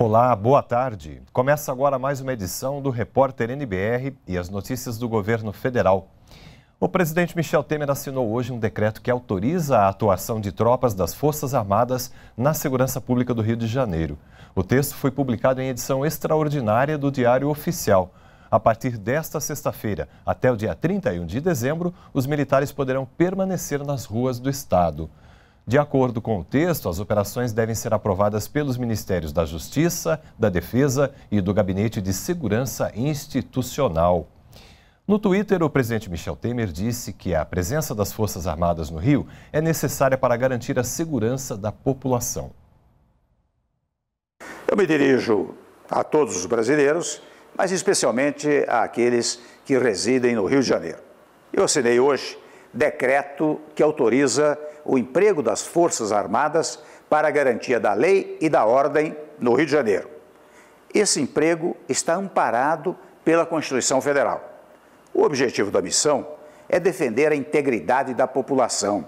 Olá, boa tarde. Começa agora mais uma edição do Repórter NBR e as notícias do governo federal. O presidente Michel Temer assinou hoje um decreto que autoriza a atuação de tropas das Forças Armadas na segurança pública do Rio de Janeiro. O texto foi publicado em edição extraordinária do Diário Oficial. A partir desta sexta-feira até o dia 31 de dezembro, os militares poderão permanecer nas ruas do estado. De acordo com o texto, as operações devem ser aprovadas pelos Ministérios da Justiça, da Defesa e do Gabinete de Segurança Institucional. No Twitter, o presidente Michel Temer disse que a presença das Forças Armadas no Rio é necessária para garantir a segurança da população. Eu me dirijo a todos os brasileiros, mas especialmente àqueles que residem no Rio de Janeiro. Eu assinei hoje decreto que autoriza o emprego das Forças Armadas para a garantia da lei e da ordem no Rio de Janeiro. Esse emprego está amparado pela Constituição Federal. O objetivo da missão é defender a integridade da população,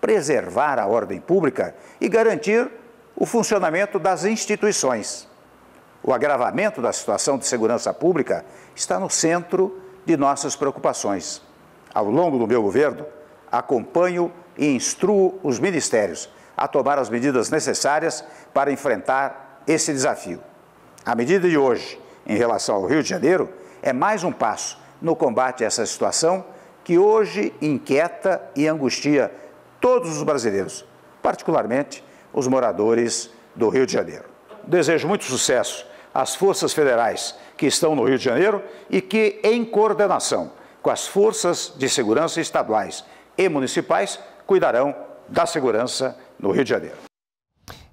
preservar a ordem pública e garantir o funcionamento das instituições. O agravamento da situação de segurança pública está no centro de nossas preocupações. Ao longo do meu governo, acompanho e instruo os ministérios a tomar as medidas necessárias para enfrentar esse desafio. A medida de hoje, em relação ao Rio de Janeiro, é mais um passo no combate a essa situação que hoje inquieta e angustia todos os brasileiros, particularmente os moradores do Rio de Janeiro. Desejo muito sucesso às forças federais que estão no Rio de Janeiro e que, em coordenação com as forças de segurança estaduais e municipais, cuidarão da segurança no Rio de Janeiro.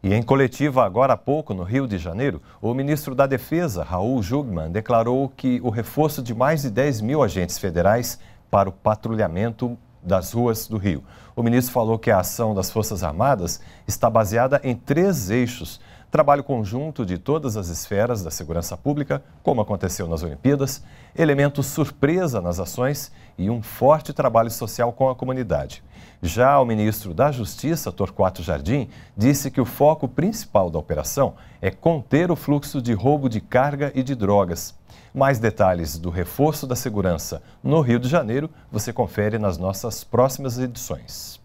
E em coletiva agora há pouco, no Rio de Janeiro, o ministro da Defesa, Raul Jugman, declarou que o reforço de mais de 10 mil agentes federais para o patrulhamento das ruas do Rio. O ministro falou que a ação das Forças Armadas está baseada em três eixos trabalho conjunto de todas as esferas da segurança pública, como aconteceu nas Olimpíadas, elementos surpresa nas ações e um forte trabalho social com a comunidade. Já o ministro da Justiça, Torquato Jardim, disse que o foco principal da operação é conter o fluxo de roubo de carga e de drogas. Mais detalhes do reforço da segurança no Rio de Janeiro você confere nas nossas próximas edições.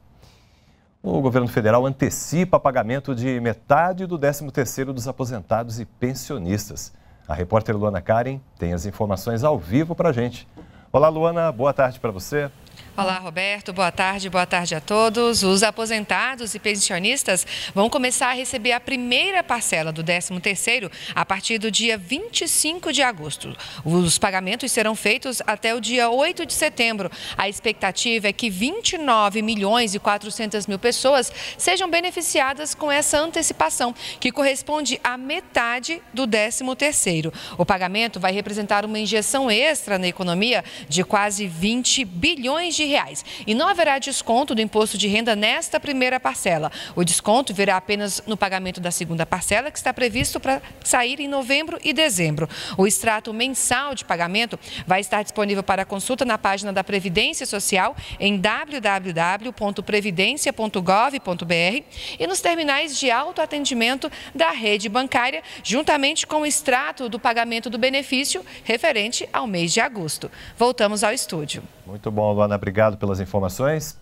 O governo federal antecipa pagamento de metade do 13º dos aposentados e pensionistas. A repórter Luana Karen tem as informações ao vivo para a gente. Olá, Luana, boa tarde para você. Olá, Roberto. Boa tarde, boa tarde a todos. Os aposentados e pensionistas vão começar a receber a primeira parcela do 13º a partir do dia 25 de agosto. Os pagamentos serão feitos até o dia 8 de setembro. A expectativa é que 29 milhões e 400 mil pessoas sejam beneficiadas com essa antecipação, que corresponde à metade do 13º. O pagamento vai representar uma injeção extra na economia de quase 20 bilhões milhões de reais e não haverá desconto do imposto de renda nesta primeira parcela. O desconto virá apenas no pagamento da segunda parcela, que está previsto para sair em novembro e dezembro. O extrato mensal de pagamento vai estar disponível para consulta na página da Previdência Social em www.previdencia.gov.br e nos terminais de autoatendimento da rede bancária, juntamente com o extrato do pagamento do benefício referente ao mês de agosto. Voltamos ao estúdio. Muito bom, Luana. Obrigado pelas informações.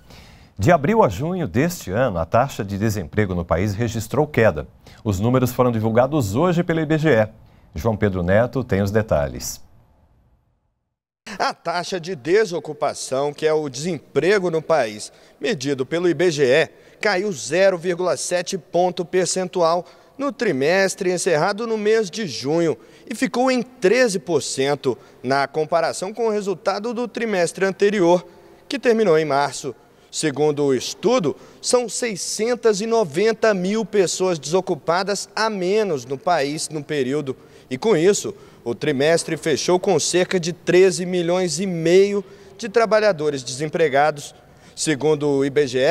De abril a junho deste ano, a taxa de desemprego no país registrou queda. Os números foram divulgados hoje pelo IBGE. João Pedro Neto tem os detalhes. A taxa de desocupação, que é o desemprego no país, medido pelo IBGE, caiu 0,7 ponto percentual no trimestre encerrado no mês de junho e ficou em 13% na comparação com o resultado do trimestre anterior, que terminou em março. Segundo o estudo, são 690 mil pessoas desocupadas a menos no país no período. E com isso, o trimestre fechou com cerca de 13 milhões e meio de trabalhadores desempregados Segundo o IBGE,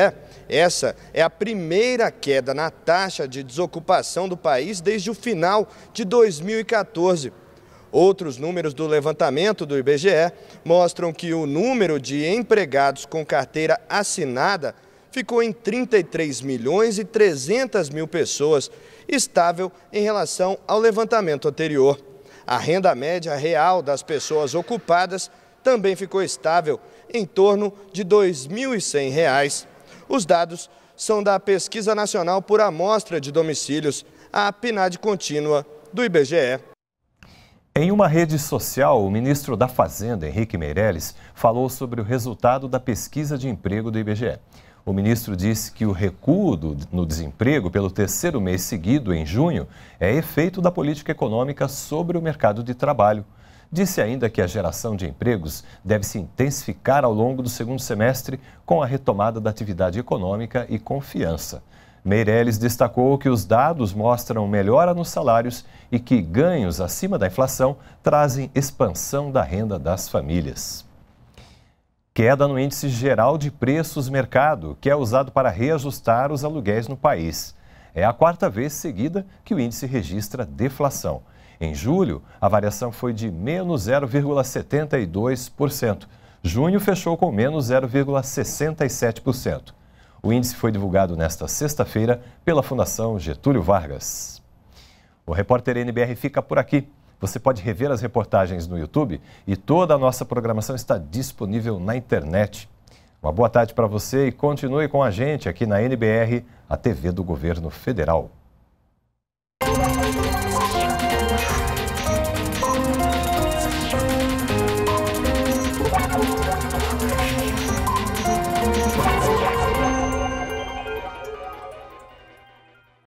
essa é a primeira queda na taxa de desocupação do país desde o final de 2014. Outros números do levantamento do IBGE mostram que o número de empregados com carteira assinada ficou em 33 milhões e 300 mil pessoas, estável em relação ao levantamento anterior. A renda média real das pessoas ocupadas também ficou estável em torno de R$ 2.100. Os dados são da Pesquisa Nacional por Amostra de Domicílios, a PNAD Contínua do IBGE. Em uma rede social, o ministro da Fazenda, Henrique Meirelles, falou sobre o resultado da pesquisa de emprego do IBGE. O ministro disse que o recuo no desemprego pelo terceiro mês seguido, em junho, é efeito da política econômica sobre o mercado de trabalho. Disse ainda que a geração de empregos deve se intensificar ao longo do segundo semestre com a retomada da atividade econômica e confiança. Meirelles destacou que os dados mostram melhora nos salários e que ganhos acima da inflação trazem expansão da renda das famílias. Queda no índice geral de preços mercado, que é usado para reajustar os aluguéis no país. É a quarta vez seguida que o índice registra deflação. Em julho, a variação foi de menos 0,72%. Junho fechou com menos 0,67%. O índice foi divulgado nesta sexta-feira pela Fundação Getúlio Vargas. O repórter NBR fica por aqui. Você pode rever as reportagens no YouTube e toda a nossa programação está disponível na internet. Uma boa tarde para você e continue com a gente aqui na NBR, a TV do Governo Federal.